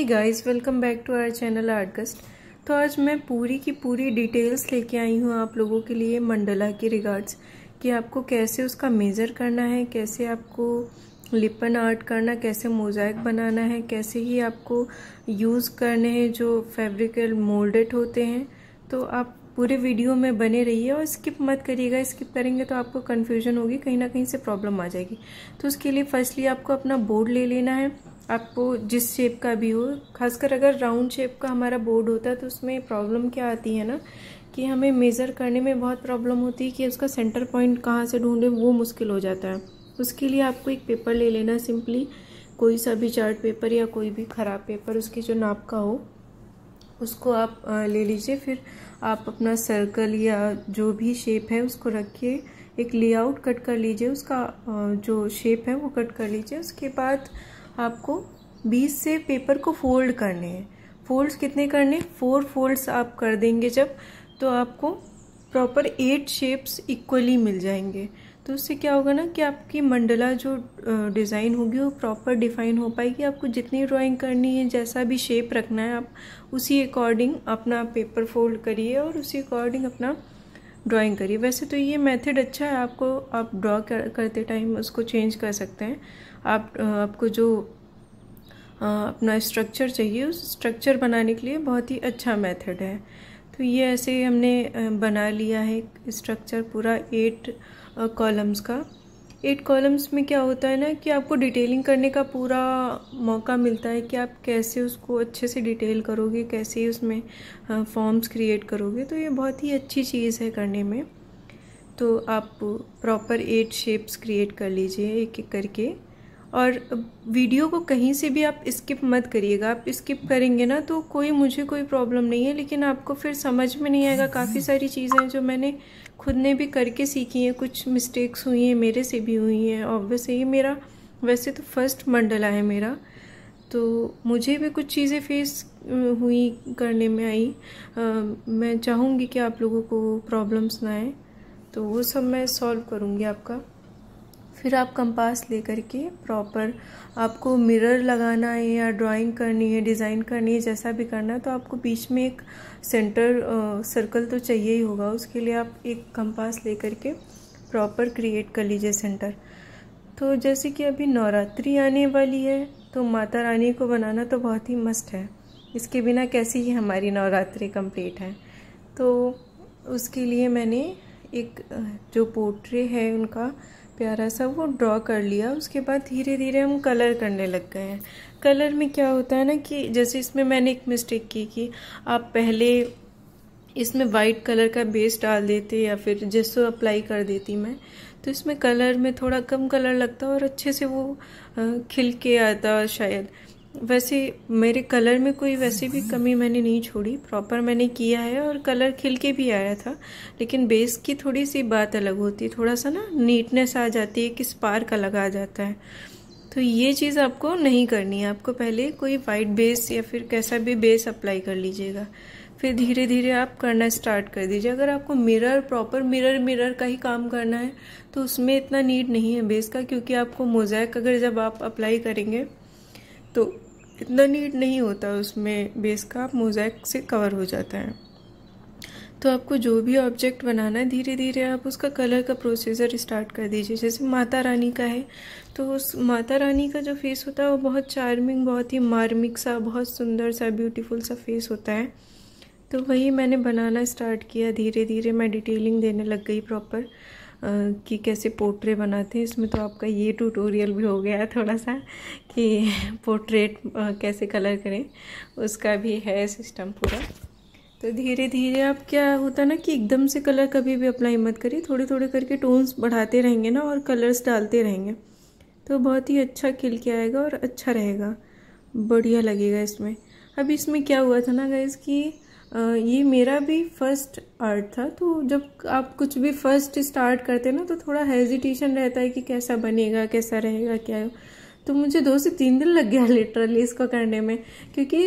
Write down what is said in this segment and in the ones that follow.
hey guys welcome back to our channel आर्टगस्ट तो आज मैं पूरी की पूरी डिटेल्स लेके आई हूँ आप लोगों के लिए मंडला के रिगार्ड्स कि आपको कैसे उसका मेज़र करना है कैसे आपको लिपन आर्ट करना कैसे मोज़ाइक बनाना है कैसे ही आपको यूज़ करने हैं जो फेब्रिकल मोल्डेड होते हैं तो आप पूरे वीडियो में बने रहिए और स्किप मत करिएगा स्किप करेंगे तो आपको कन्फ्यूजन होगी कहीं ना कहीं से प्रॉब्लम आ जाएगी तो उसके लिए फर्स्टली आपको अपना बोर्ड ले लेना है आपको जिस शेप का भी हो खासकर अगर राउंड शेप का हमारा बोर्ड होता है तो उसमें प्रॉब्लम क्या आती है ना कि हमें मेज़र करने में बहुत प्रॉब्लम होती है कि उसका सेंटर पॉइंट कहाँ से ढूंढें वो मुश्किल हो जाता है उसके लिए आपको एक पेपर ले लेना सिंपली कोई सा भी चार्ट पेपर या कोई भी ख़राब पेपर उसके जो नाप का हो उसको आप ले लीजिए फिर आप अपना सर्कल या जो भी शेप है उसको रखिए एक लेआउट कट कर लीजिए उसका जो शेप है वो कट कर लीजिए उसके बाद आपको बीस से पेपर को फोल्ड करने हैं फोल्ड्स कितने करने फोर फोल्ड्स आप कर देंगे जब तो आपको प्रॉपर एट शेप्स इक्वली मिल जाएंगे तो उससे क्या होगा ना कि आपकी मंडला जो डिज़ाइन होगी वो प्रॉपर डिफाइन हो पाएगी आपको जितनी ड्राइंग करनी है जैसा भी शेप रखना है आप उसी अकॉर्डिंग अपना पेपर फोल्ड करिए और उसी अकॉर्डिंग अपना ड्राइंग करिए वैसे तो ये मेथड अच्छा है आपको आप ड्रॉ कर, करते टाइम उसको चेंज कर सकते हैं आप आपको जो अपना स्ट्रक्चर चाहिए उस स्ट्रक्चर बनाने के लिए बहुत ही अच्छा मेथड है तो ये ऐसे हमने बना लिया है स्ट्रक्चर पूरा एट कॉलम्स का एट कॉलम्स में क्या होता है ना कि आपको डिटेलिंग करने का पूरा मौका मिलता है कि आप कैसे उसको अच्छे से डिटेल करोगे कैसे उसमें फॉर्म्स क्रिएट करोगे तो ये बहुत ही अच्छी चीज़ है करने में तो आप प्रॉपर एट शेप्स क्रिएट कर लीजिए एक एक करके और वीडियो को कहीं से भी आप स्किप मत करिएगा आप स्किप करेंगे ना तो कोई मुझे कोई प्रॉब्लम नहीं है लेकिन आपको फिर समझ में नहीं आएगा काफ़ी सारी चीज़ें जो मैंने खुद ने भी करके सीखी हैं कुछ मिस्टेक्स हुई हैं मेरे से भी हुई हैं ऑब्वियस ये मेरा वैसे तो फर्स्ट मंडला है मेरा तो मुझे भी कुछ चीज़ें फेस हुई करने में आई आ, मैं चाहूँगी कि आप लोगों को प्रॉब्लम्स ना आए तो वो सब मैं सॉल्व करूँगी आपका फिर आप कंपास लेकर के प्रॉपर आपको मिरर लगाना है या ड्राइंग करनी है डिज़ाइन करनी है जैसा भी करना है तो आपको बीच में एक सेंटर सर्कल तो चाहिए ही होगा उसके लिए आप एक कंपास लेकर के प्रॉपर क्रिएट कर लीजिए सेंटर तो जैसे कि अभी नवरात्रि आने वाली है तो माता रानी को बनाना तो बहुत ही मस्त है इसके बिना कैसी ही हमारी नवरात्रि कंप्लीट है तो उसके लिए मैंने एक जो पोट्रे है उनका प्यारा सा वो ड्रॉ कर लिया उसके बाद धीरे धीरे हम कलर करने लग गए हैं कलर में क्या होता है ना कि जैसे इसमें मैंने एक मिस्टेक की कि आप पहले इसमें वाइट कलर का बेस डाल देते या फिर जिसको अप्लाई कर देती मैं तो इसमें कलर में थोड़ा कम कलर लगता और अच्छे से वो खिल के आता शायद वैसे मेरे कलर में कोई वैसे भी कमी मैंने नहीं छोड़ी प्रॉपर मैंने किया है और कलर खिल के भी आया था लेकिन बेस की थोड़ी सी बात अलग होती है थोड़ा सा ना नीटनेस आ जाती है कि स्पार्क अलग आ जाता है तो ये चीज़ आपको नहीं करनी है आपको पहले कोई वाइट बेस या फिर कैसा भी बेस अप्लाई कर लीजिएगा फिर धीरे धीरे आप करना स्टार्ट कर दीजिए अगर आपको मिरर प्रॉपर मिरर मिरर का ही काम करना है तो उसमें इतना नीड नहीं है बेस का क्योंकि आपको मोजैक अगर जब आप अप्लाई करेंगे तो इतना नीट नहीं होता उसमें बेस का आप मोजैक से कवर हो जाता है तो आपको जो भी ऑब्जेक्ट बनाना है धीरे धीरे आप उसका कलर का प्रोसीजर स्टार्ट कर दीजिए जैसे माता रानी का है तो उस माता रानी का जो फेस होता है वो बहुत चार्मिंग बहुत ही मार्मिक सा बहुत सुंदर सा ब्यूटीफुल सा फेस होता है तो वही मैंने बनाना स्टार्ट किया धीरे धीरे मैं डिटेलिंग देने लग गई प्रॉपर कि कैसे पोर्ट्रेट बनाते हैं इसमें तो आपका ये ट्यूटोरियल भी हो गया थोड़ा सा कि पोर्ट्रेट कैसे कलर करें उसका भी है सिस्टम पूरा तो धीरे धीरे आप क्या होता ना कि एकदम से कलर कभी भी अप्लाई मत करिए थोड़े थोड़े करके टोन्स बढ़ाते रहेंगे ना और कलर्स डालते रहेंगे तो बहुत ही अच्छा खिल के आएगा और अच्छा रहेगा बढ़िया लगेगा इसमें अब इसमें क्या हुआ था ना गैस कि ये मेरा भी फर्स्ट आर्ट था तो जब आप कुछ भी फर्स्ट स्टार्ट करते हैं ना तो थोड़ा हेजिटेशन रहता है कि कैसा बनेगा कैसा रहेगा क्या है तो मुझे दो से तीन दिन लग गया लिटरली इसको करने में क्योंकि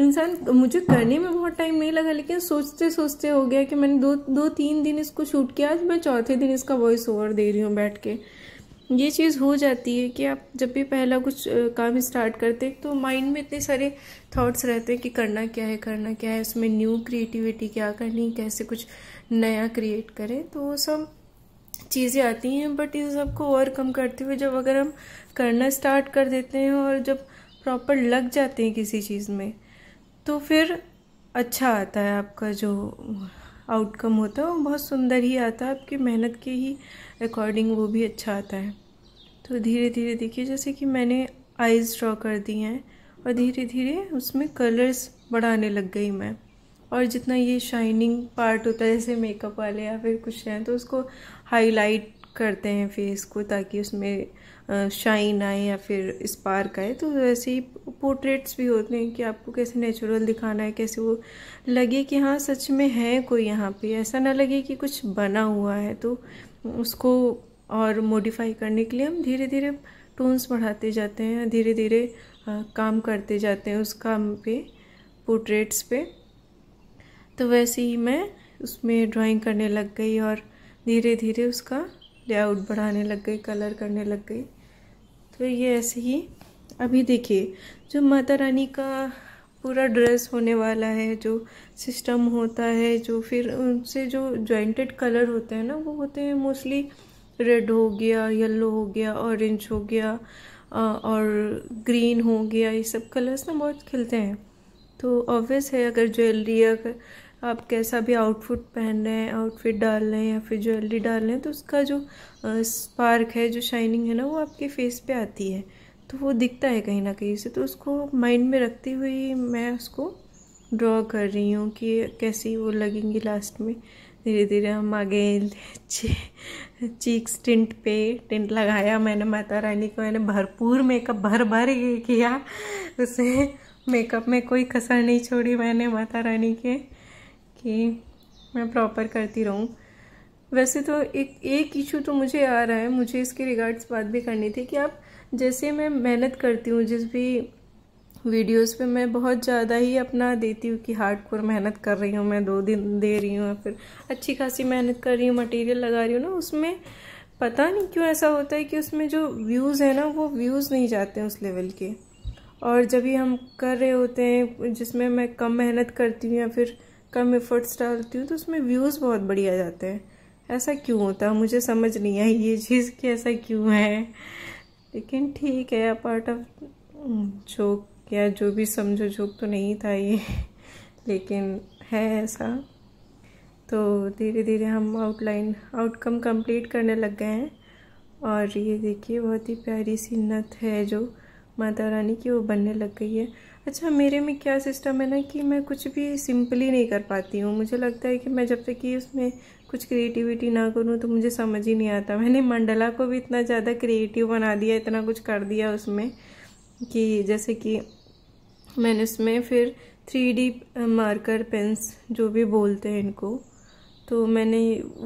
इंसान मुझे करने में बहुत टाइम नहीं लगा लेकिन सोचते सोचते हो गया कि मैंने दो दो तीन दिन इसको शूट किया आज मैं चौथे दिन इसका वॉइस ओवर दे रही हूँ बैठ के ये चीज़ हो जाती है कि आप जब भी पहला कुछ काम स्टार्ट करते हैं तो माइंड में इतने सारे थॉट्स रहते हैं कि करना क्या है करना क्या है उसमें न्यू क्रिएटिविटी क्या करनी कैसे कुछ नया क्रिएट करें तो वो सब चीज़ें आती हैं बट इन सबको ओवरकम करते हुए जब अगर हम करना स्टार्ट कर देते हैं और जब प्रॉपर लग जाते हैं किसी चीज़ में तो फिर अच्छा आता है आपका जो आउटकम होता है वो बहुत सुंदर ही आता है आपकी मेहनत के ही अकॉर्डिंग वो भी अच्छा आता है तो धीरे धीरे देखिए जैसे कि मैंने आइज़ ड्रॉ कर दी हैं और धीरे धीरे उसमें कलर्स बढ़ाने लग गई मैं और जितना ये शाइनिंग पार्ट होता है जैसे मेकअप वाले या फिर कुछ हैं तो उसको हाईलाइट करते हैं फेस को ताकि उसमें शाइन आए या फिर स्पार्क आए तो वैसे ही पोर्ट्रेट्स भी होते हैं कि आपको कैसे नेचुरल दिखाना है कैसे वो लगे कि हाँ सच में है कोई यहाँ पे ऐसा ना लगे कि कुछ बना हुआ है तो उसको और मॉडिफाई करने के लिए हम धीरे धीरे टोन्स बढ़ाते जाते हैं धीरे धीरे काम करते जाते हैं उस काम पे पोर्ट्रेट्स पे तो वैसे ही मैं उसमें ड्राइंग करने लग गई और धीरे धीरे उसका लेआउट बढ़ाने लग गई कलर करने लग गई तो ये ऐसे ही अभी देखिए जो माता रानी का पूरा ड्रेस होने वाला है जो सिस्टम होता है जो फिर उनसे जो जॉइंटेड कलर होते हैं ना वो होते हैं मोस्टली रेड हो गया येलो हो गया ऑरेंज हो गया और ग्रीन हो गया ये सब कलर्स ना बहुत खिलते हैं तो ऑब्वियस है अगर ज्वेलरी अगर आप कैसा भी आउटफिट पहन रहे हैं आउटफिट डाल रहे हैं या फिर ज्वेलरी डाल रहे हैं तो उसका जो स्पार्क है जो शाइनिंग है ना वो आपके फेस पे आती है तो वो दिखता है कहीं ना कहीं से तो उसको माइंड में रखते हुए मैं उसको ड्रॉ कर रही हूँ कि कैसी वो लगेंगी लास्ट में धीरे धीरे हम आगे चीक्स टिंट पे टिंट लगाया मैंने माता रानी को मैंने भरपूर मेकअप भर भर किया उसे मेकअप में कोई कसर नहीं छोड़ी मैंने माता रानी के कि मैं प्रॉपर करती रहूँ वैसे तो एक एक इशू तो मुझे आ रहा है मुझे इसके रिगार्ड्स बात भी करनी थी कि आप जैसे मैं मेहनत करती हूँ जिस भी वीडियोस पे मैं बहुत ज़्यादा ही अपना देती हूँ कि हार्ड कोर मेहनत कर रही हूँ मैं दो दिन दे रही हूँ फिर अच्छी खासी मेहनत कर रही हूँ मटेरियल लगा रही हूँ ना उसमें पता नहीं क्यों ऐसा होता है कि उसमें जो व्यूज़ है ना वो व्यूज़ नहीं जाते हैं उस लेवल के और जब भी हम कर रहे होते हैं जिसमें मैं कम मेहनत करती हूँ या फिर कम एफर्ट्स डालती हूँ तो उसमें व्यूज़ बहुत बढ़िया जाते हैं ऐसा क्यों होता मुझे समझ नहीं आई ये चीज़ कि ऐसा क्यों है लेकिन ठीक है पार्ट ऑफ जोक या जो भी समझो जोक तो नहीं था ये लेकिन है ऐसा तो धीरे धीरे हम आउटलाइन आउटकम कंप्लीट करने लग गए हैं और ये देखिए बहुत ही प्यारी सी नथ है जो माता रानी की वो बनने लग गई है अच्छा मेरे में क्या सिस्टम है ना कि मैं कुछ भी सिंपली नहीं कर पाती हूँ मुझे लगता है कि मैं जब तक कि उसमें कुछ क्रिएटिविटी ना करूँ तो मुझे समझ ही नहीं आता मैंने मंडला को भी इतना ज़्यादा क्रिएटिव बना दिया इतना कुछ कर दिया उसमें कि जैसे कि मैंने उसमें फिर थ्री डी मार्कर पेंस जो भी बोलते हैं इनको तो मैंने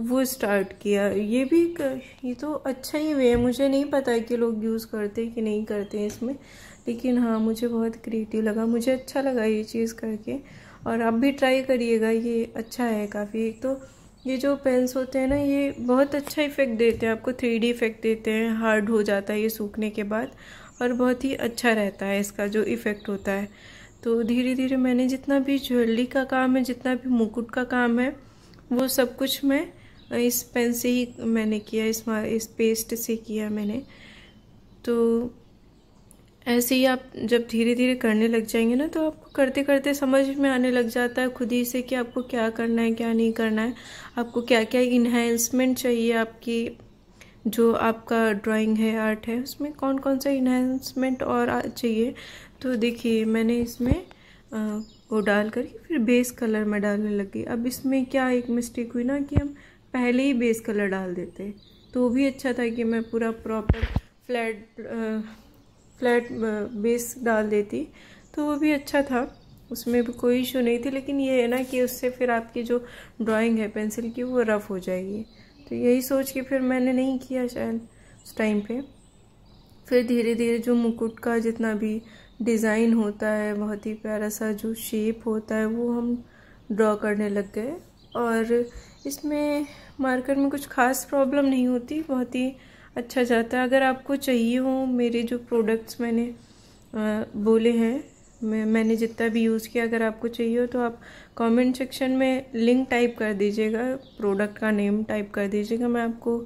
वो स्टार्ट किया ये भी कर, ये तो अच्छा ही वे है मुझे नहीं पता है कि लोग यूज़ करते हैं कि नहीं करते हैं इसमें लेकिन हाँ मुझे बहुत क्रिएटिव लगा मुझे अच्छा लगा ये चीज़ करके और आप भी ट्राई करिएगा ये अच्छा है काफ़ी एक तो ये जो पेन्स होते हैं ना ये बहुत अच्छा इफ़ेक्ट देते हैं आपको थ्री डी इफ़ेक्ट देते हैं हार्ड हो जाता है ये सूखने के बाद और बहुत ही अच्छा रहता है इसका जो इफ़ेक्ट होता है तो धीरे धीरे मैंने जितना भी ज्वेलरी का काम है जितना भी मुकुट का काम है वो सब कुछ मैं इस पेन से ही मैंने किया इस इस पेस्ट से किया मैंने तो ऐसे ही आप जब धीरे धीरे करने लग जाएंगे ना तो आपको करते करते समझ में आने लग जाता है खुद ही से कि आपको क्या करना है क्या नहीं करना है आपको क्या क्या इन्हेंसमेंट चाहिए आपकी जो आपका ड्राइंग है आर्ट है उसमें कौन कौन सा इन्हेंसमेंट और चाहिए तो देखिए मैंने इसमें वो डाल करके फिर बेस कलर में डालने लगी अब इसमें क्या एक मिस्टेक हुई ना कि हम पहले ही बेस कलर डाल देते तो भी अच्छा था कि मैं पूरा प्रॉपर फ्लैट फ्लैट बेस डाल देती तो वो भी अच्छा था उसमें भी कोई इशू नहीं थी लेकिन ये है ना कि उससे फिर आपकी जो ड्राइंग है पेंसिल की वो रफ़ हो जाएगी तो यही सोच के फिर मैंने नहीं किया शायद उस टाइम पे फिर धीरे धीरे जो मुकुट का जितना भी डिज़ाइन होता है बहुत ही प्यारा सा जो शेप होता है वो हम ड्रॉ करने लग गए और इसमें मार्कर में कुछ खास प्रॉब्लम नहीं होती बहुत ही अच्छा जाता है अगर आपको चाहिए हो मेरे जो प्रोडक्ट्स मैंने आ, बोले हैं मैं मैंने जितना भी यूज़ किया अगर आपको चाहिए हो तो आप कमेंट सेक्शन में लिंक टाइप कर दीजिएगा प्रोडक्ट का नेम टाइप कर दीजिएगा मैं आपको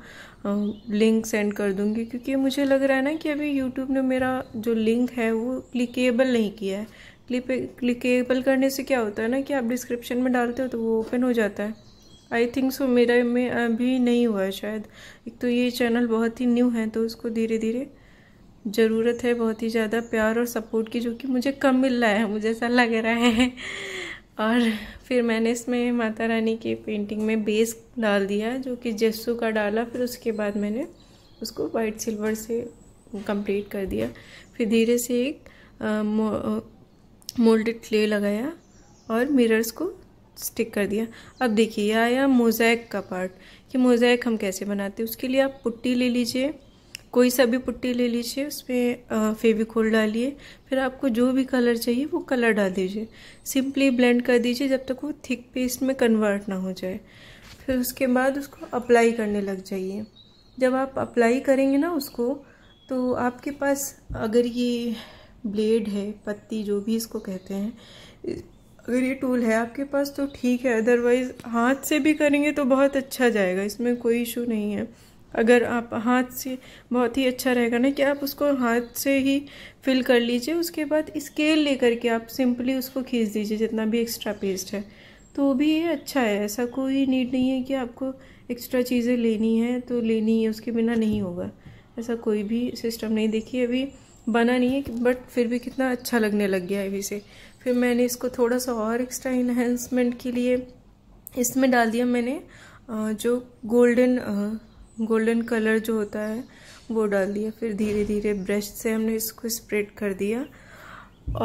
आ, लिंक सेंड कर दूँगी क्योंकि मुझे लग रहा है ना कि अभी यूट्यूब ने मेरा जो लिंक है वो क्लिकेबल नहीं किया है क्लिक क्लिकेबल करने से क्या होता है ना कि आप डिस्क्रिप्शन में डालते हो तो वो ओपन हो जाता है आई थिंक सो मेरा में अभी नहीं हुआ है शायद एक तो ये चैनल बहुत ही न्यू है तो उसको धीरे धीरे ज़रूरत है बहुत ही ज़्यादा प्यार और सपोर्ट की जो कि मुझे कम मिल रहा है मुझे ऐसा लग रहा है और फिर मैंने इसमें माता रानी की पेंटिंग में बेस डाल दिया जो कि जस्सू का डाला फिर उसके बाद मैंने उसको वाइट सिल्वर से कंप्लीट कर दिया फिर धीरे से एक मोल्डेड क्ले लगाया और मिरर्स को स्टिक कर दिया अब देखिए यह आया मोज़ैक का पार्ट कि मोज़ैक हम कैसे बनाते हैं उसके लिए आप पुट्टी ले लीजिए कोई सा भी पुट्टी ले लीजिए उसमें फेविकोल डालिए फिर आपको जो भी कलर चाहिए वो कलर डाल दीजिए सिंपली ब्लेंड कर दीजिए जब तक वो थिक पेस्ट में कन्वर्ट ना हो जाए फिर उसके बाद उसको अप्लाई करने लग जाइए जब आप अप्लाई करेंगे ना उसको तो आपके पास अगर ये ब्लेड है पत्ती जो भी इसको कहते हैं अगर ये टूल है आपके पास तो ठीक है अदरवाइज़ हाथ से भी करेंगे तो बहुत अच्छा जाएगा इसमें कोई इशू नहीं है अगर आप हाथ से बहुत ही अच्छा रहेगा ना कि आप उसको हाथ से ही फिल कर लीजिए उसके बाद स्केल लेकर के आप सिंपली उसको खींच दीजिए जितना भी एक्स्ट्रा पेस्ट है तो भी ये अच्छा है ऐसा कोई नीड नहीं है कि आपको एक्स्ट्रा चीज़ें लेनी है तो लेनी है उसके बिना नहीं होगा ऐसा कोई भी सिस्टम नहीं देखिए अभी बना नहीं है बट फिर भी कितना अच्छा लगने लग गया है अभी से फिर मैंने इसको थोड़ा सा और एक्स्ट्रा इन्हेंसमेंट के लिए इसमें डाल दिया मैंने जो गोल्डन गोल्डन कलर जो होता है वो डाल दिया फिर धीरे धीरे ब्रश से हमने इसको स्प्रेड कर दिया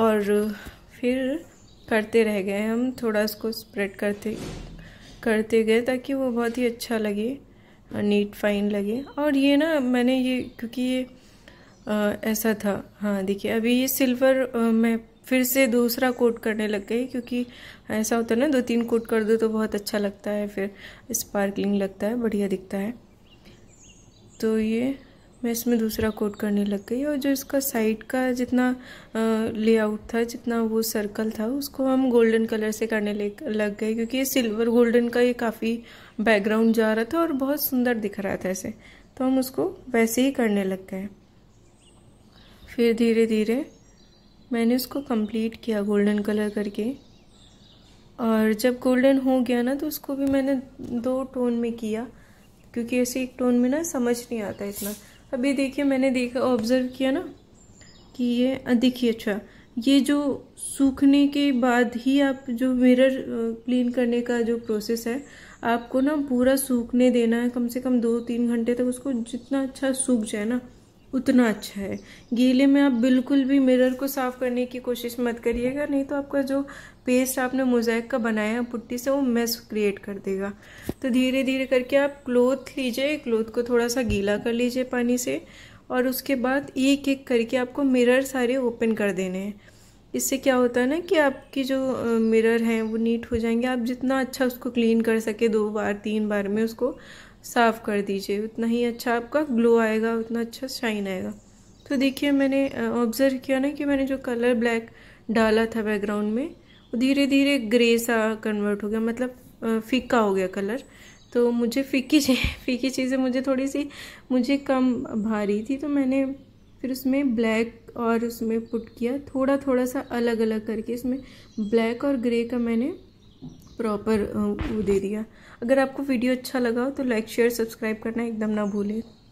और फिर करते रह गए हम थोड़ा इसको स्प्रेड करते करते गए ताकि वो बहुत ही अच्छा लगे नीट फाइन लगे और ये ना मैंने ये क्योंकि ये आ, ऐसा था हाँ देखिए अभी ये सिल्वर आ, मैं फिर से दूसरा कोट करने लग गई क्योंकि ऐसा होता है ना दो तीन कोट कर दो तो बहुत अच्छा लगता है फिर स्पार्कलिंग लगता है बढ़िया दिखता है तो ये मैं इसमें दूसरा कोट करने लग गई और जो इसका साइड का जितना लेआउट था जितना वो सर्कल था उसको हम गोल्डन कलर से करने लग गए क्योंकि ये सिल्वर गोल्डन का ये काफ़ी बैकग्राउंड जा रहा था और बहुत सुंदर दिख रहा था ऐसे तो हम उसको वैसे ही करने लग गए फिर धीरे धीरे मैंने उसको कंप्लीट किया गोल्डन कलर करके और जब गोल्डन हो गया ना तो उसको भी मैंने दो टोन में किया क्योंकि ऐसे एक टोन में ना समझ नहीं आता इतना अभी देखिए मैंने देखा ऑब्ज़र्व किया ना कि ये देखिए अच्छा ये जो सूखने के बाद ही आप जो मिरर क्लीन करने का जो प्रोसेस है आपको ना पूरा सूखने देना है कम से कम दो तीन घंटे तक उसको जितना अच्छा सूख जाए ना उतना अच्छा है गीले में आप बिल्कुल भी मिरर को साफ़ करने की कोशिश मत करिएगा नहीं तो आपका जो पेस्ट आपने मोजाइक का बनाया है पुट्टी से वो मेस क्रिएट कर देगा तो धीरे धीरे करके आप क्लोथ लीजिए क्लोथ को थोड़ा सा गीला कर लीजिए पानी से और उसके बाद एक एक करके आपको मिरर सारे ओपन कर देने हैं इससे क्या होता है ना कि आपकी जो मिरर हैं वो नीट हो जाएंगे आप जितना अच्छा उसको क्लीन कर सके दो बार तीन बार में उसको साफ़ कर दीजिए उतना ही अच्छा आपका ग्लो आएगा उतना अच्छा शाइन आएगा तो देखिए मैंने ऑब्ज़र्व किया ना कि मैंने जो कलर ब्लैक डाला था बैकग्राउंड में वो धीरे धीरे ग्रे सा कन्वर्ट हो गया मतलब फीका हो गया कलर तो मुझे फीकी फीकी चीज़ें मुझे थोड़ी सी मुझे कम भारी थी तो मैंने फिर उसमें ब्लैक और उसमें पुट किया थोड़ा थोड़ा सा अलग अलग करके इसमें ब्लैक और ग्रे का मैंने प्रॉपर वो दे दिया अगर आपको वीडियो अच्छा लगा हो तो लाइक शेयर सब्सक्राइब करना एकदम ना भूलें